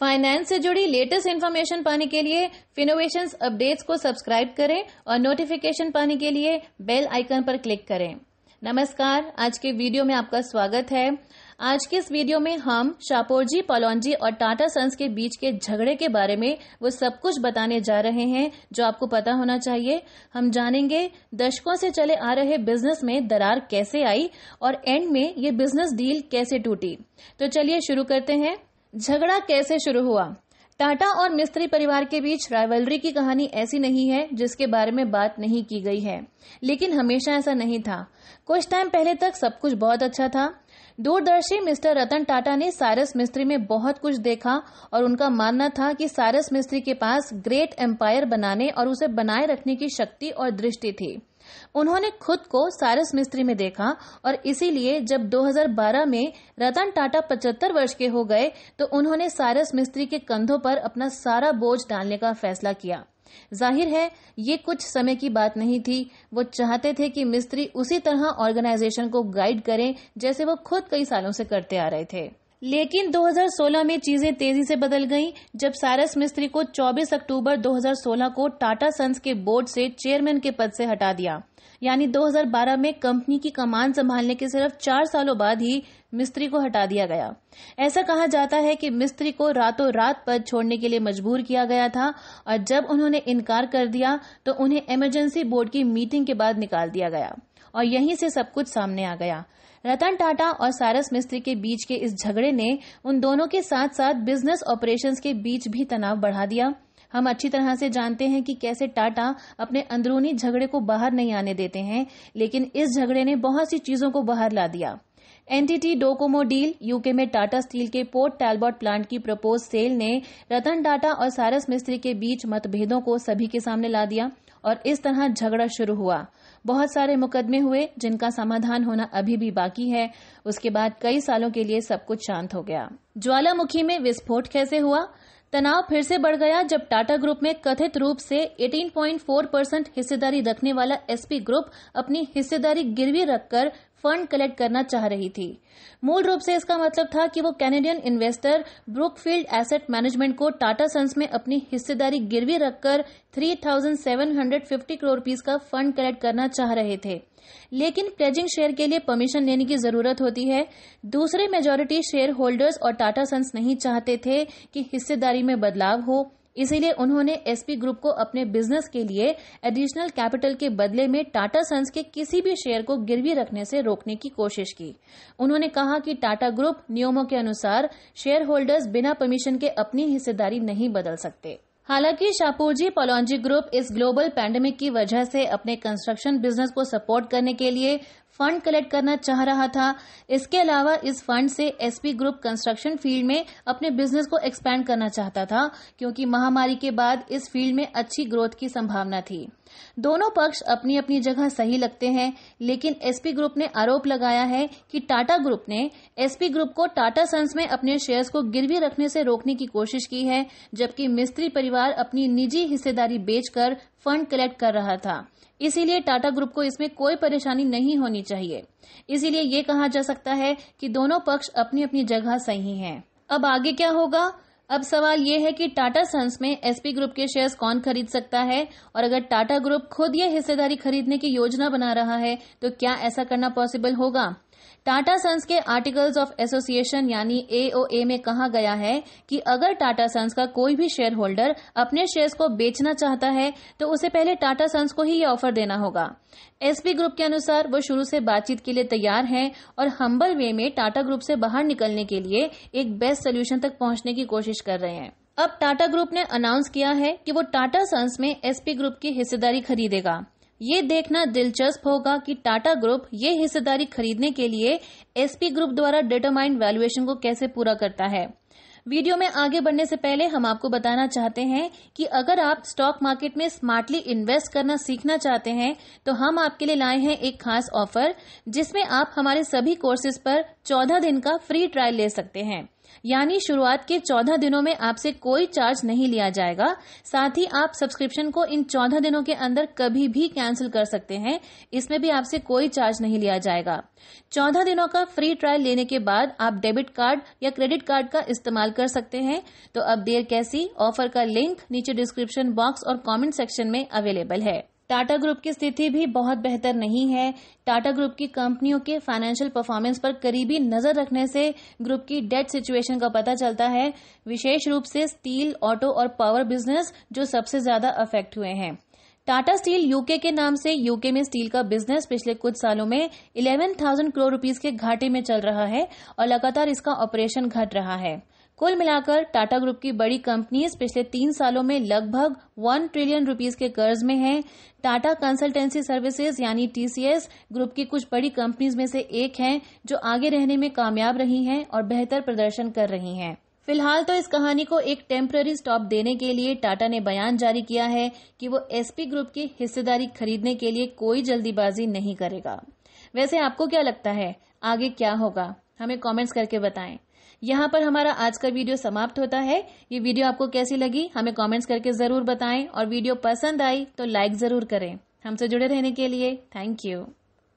Finance से जुड़ी latest information पाने के लिए फिनोवेशन अपडेट्स को सब्सक्राइब करें और नोटिफिकेशन पाने के लिए बेल आइकन पर क्लिक करें नमस्कार आज के वीडियो में आपका स्वागत है आज के इस वीडियो में हम शापोरजी पॉलोनजी और टाटा सन्स के बीच के झगड़े के बारे में वो सब कुछ बताने जा रहे हैं जो आपको पता होना चाहिए हम जानेंगे दशकों से चले आ रहे बिजनेस में दरार कैसे आई और एंड में ये बिजनेस डील कैसे टूटी तो चलिए शुरू करते हैं झगड़ा कैसे शुरू हुआ टाटा और मिस्त्री परिवार के बीच राइवलरी की कहानी ऐसी नहीं है जिसके बारे में बात नहीं की गई है लेकिन हमेशा ऐसा नहीं था कुछ टाइम पहले तक सब कुछ बहुत अच्छा था दूरदर्शी मिस्टर रतन टाटा ने सारस मिस्त्री में बहुत कुछ देखा और उनका मानना था कि सारस मिस्त्री के पास ग्रेट एम्पायर बनाने और उसे बनाए रखने की शक्ति और दृष्टि थी उन्होंने खुद को सारस मिस्त्री में देखा और इसीलिए जब 2012 में रतन टाटा 75 वर्ष के हो गए तो उन्होंने सारस मिस्त्री के कंधों पर अपना सारा बोझ डालने का फैसला किया जाहिर है ये कुछ समय की बात नहीं थी वो चाहते थे कि मिस्त्री उसी तरह ऑर्गेनाइजेशन को गाइड करें जैसे वो खुद कई सालों से करते आ रहे थे लेकिन 2016 में चीजें तेजी से बदल गईं जब सारस मिस्त्री को 24 अक्टूबर 2016 को टाटा सन्स के बोर्ड से चेयरमैन के पद से हटा दिया यानी 2012 में कंपनी की कमान संभालने के सिर्फ चार सालों बाद ही मिस्त्री को हटा दिया गया ऐसा कहा जाता है कि मिस्त्री को रातों रात पद छोड़ने के लिए मजबूर किया गया था और जब उन्होंने इनकार कर दिया तो उन्हें इमरजेंसी बोर्ड की मीटिंग के बाद निकाल दिया गया और यहीं से सब कुछ सामने आ गया रतन टाटा और सारस मिस्त्री के बीच के इस झगड़े ने उन दोनों के साथ साथ बिजनेस ऑपरेशंस के बीच भी तनाव बढ़ा दिया हम अच्छी तरह से जानते हैं कि कैसे टाटा अपने अंदरूनी झगड़े को बाहर नहीं आने देते हैं लेकिन इस झगड़े ने बहुत सी चीजों को बाहर ला दिया एनटीटी डोकोमो डील यूके में टाटा स्टील के पोर्ट टैलबॉट प्लांट की प्रपोज सेल ने रतन टाटा और सारस मिस्त्री के बीच मतभेदों को सभी के सामने ला दिया और इस तरह झगड़ा शुरू हुआ बहुत सारे मुकदमे हुए जिनका समाधान होना अभी भी बाकी है उसके बाद कई सालों के लिए सब कुछ शांत हो गया ज्वालामुखी में विस्फोट कैसे हुआ तनाव फिर से बढ़ गया जब टाटा ग्रुप में कथित रूप से 18.4 परसेंट हिस्सेदारी रखने वाला एसपी ग्रुप अपनी हिस्सेदारी गिरवी रखकर फंड कलेक्ट करना चाह रही थी मूल रूप से इसका मतलब था कि वो Canadian investor Brookfield Asset Management को टाटा सन्स में अपनी हिस्सेदारी गिरवी रखकर 3,750 करोड़ रुपीज का फंड कलेक्ट करना चाह रहे थे लेकिन प्लेजिंग शेयर के लिए परमिशन लेने की जरूरत होती है दूसरे मेजोरिटी शेयर होल्डर्स और टाटा सन्स नहीं चाहते थे कि हिस्सेदारी में बदलाव हो इसीलिए उन्होंने एसपी ग्रुप को अपने बिजनेस के लिए एडिशनल कैपिटल के बदले में टाटा सन्स के किसी भी शेयर को गिरवी रखने से रोकने की कोशिश की उन्होंने कहा कि टाटा ग्रुप नियमों के अनुसार शेयर होल्डर्स बिना परमिशन के अपनी हिस्सेदारी नहीं बदल सकते हालांकि शाहपुरजी पोलॉन्जी ग्रुप इस ग्लोबल पैंडेमिक की वजह से अपने कंस्ट्रक्शन बिजनेस को सपोर्ट करने के लिए फंड कलेक्ट करना चाह रहा था इसके अलावा इस फंड से एसपी ग्रुप कंस्ट्रक्शन फील्ड में अपने बिजनेस को एक्सपैंड करना चाहता था क्योंकि महामारी के बाद इस फील्ड में अच्छी ग्रोथ की संभावना थी दोनों पक्ष अपनी अपनी जगह सही लगते हैं लेकिन एसपी ग्रुप ने आरोप लगाया है कि टाटा ग्रुप ने एसपी ग्रुप को टाटा सन्स में अपने शेयर्स को गिरवी रखने से रोकने की कोशिश की है जबकि मिस्त्री परिवार अपनी निजी हिस्सेदारी बेचकर फंड कलेक्ट कर रहा था इसीलिए टाटा ग्रुप को इसमें कोई परेशानी नहीं होनी चाहिए इसीलिए ये कहा जा सकता है कि दोनों पक्ष अपनी अपनी जगह सही हैं। अब आगे क्या होगा अब सवाल ये है कि टाटा सन्स में एसपी ग्रुप के शेयर्स कौन खरीद सकता है और अगर टाटा ग्रुप खुद ये हिस्सेदारी खरीदने की योजना बना रहा है तो क्या ऐसा करना पॉसिबल होगा टाटा सन्स के आर्टिकल्स ऑफ एसोसिएशन यानी एओए में कहा गया है कि अगर टाटा सन्स का कोई भी शेयर होल्डर अपने शेयर्स को बेचना चाहता है तो उसे पहले टाटा सन्स को ही ये ऑफर देना होगा एसपी ग्रुप के अनुसार वो शुरू से बातचीत के लिए तैयार हैं और हम्बल वे में टाटा ग्रुप से बाहर निकलने के लिए एक बेस्ट सोल्यूशन तक पहुंचने की कोशिश कर रहे हैं अब टाटा ग्रुप ने अनाउंस किया है कि वो टाटा सन्स में एसपी ग्रुप की हिस्सेदारी खरीदेगा ये देखना दिलचस्प होगा कि टाटा ग्रुप ये हिस्सेदारी खरीदने के लिए एसपी ग्रुप द्वारा डिटरमाइंड वैल्यूएशन को कैसे पूरा करता है वीडियो में आगे बढ़ने से पहले हम आपको बताना चाहते हैं कि अगर आप स्टॉक मार्केट में स्मार्टली इन्वेस्ट करना सीखना चाहते हैं तो हम आपके लिए लाए हैं एक खास ऑफर जिसमें आप हमारे सभी कोर्सेज पर 14 दिन का फ्री ट्रायल ले सकते हैं यानी शुरुआत के चौदह दिनों में आपसे कोई चार्ज नहीं लिया जाएगा साथ ही आप सब्सक्रिप्शन को इन चौदह दिनों के अंदर कभी भी कैंसिल कर सकते हैं इसमें भी आपसे कोई चार्ज नहीं लिया जाएगा चौदह दिनों का फ्री ट्रायल लेने के बाद आप डेबिट कार्ड या क्रेडिट कार्ड का इस्तेमाल कर सकते हैं तो अब देर कैसी ऑफर का लिंक नीचे डिस्क्रिप्शन बॉक्स और कॉमेंट सेक्शन में अवेलेबल है टाटा ग्रुप की स्थिति भी बहुत बेहतर नहीं है टाटा ग्रुप की कंपनियों के फाइनेंशियल परफॉर्मेंस पर करीबी नजर रखने से ग्रुप की डेट सिचुएशन का पता चलता है विशेष रूप से स्टील ऑटो और पावर बिजनेस जो सबसे ज्यादा अफेक्ट हुए हैं टाटा स्टील यूके के नाम से यूके में स्टील का बिजनेस पिछले कुछ सालों में 11,000 करोड़ रुपीस के घाटे में चल रहा है और लगातार इसका ऑपरेशन घट रहा है कुल मिलाकर टाटा ग्रुप की बड़ी कंपनीज पिछले तीन सालों में लगभग वन ट्रिलियन रुपीज के कर्ज में हैं। टाटा कंसल्टेंसी सर्विसेज यानी टीसीएस ग्रुप की कुछ बड़ी कंपनीज में से एक हैं जो आगे रहने में कामयाब रही हैं और बेहतर प्रदर्शन कर रही हैं। फिलहाल तो इस कहानी को एक टेम्पररी स्टॉप देने के लिए टाटा ने बयान जारी किया है कि वो एसपी ग्रुप की हिस्सेदारी खरीदने के लिए कोई जल्दीबाजी नहीं करेगा वैसे आपको क्या लगता है आगे क्या होगा हमें कमेंट्स करके बताएं यहाँ पर हमारा आज का वीडियो समाप्त होता है ये वीडियो आपको कैसी लगी हमें कमेंट्स करके जरूर बताएं और वीडियो पसंद आई तो लाइक जरूर करें हमसे जुड़े रहने के लिए थैंक यू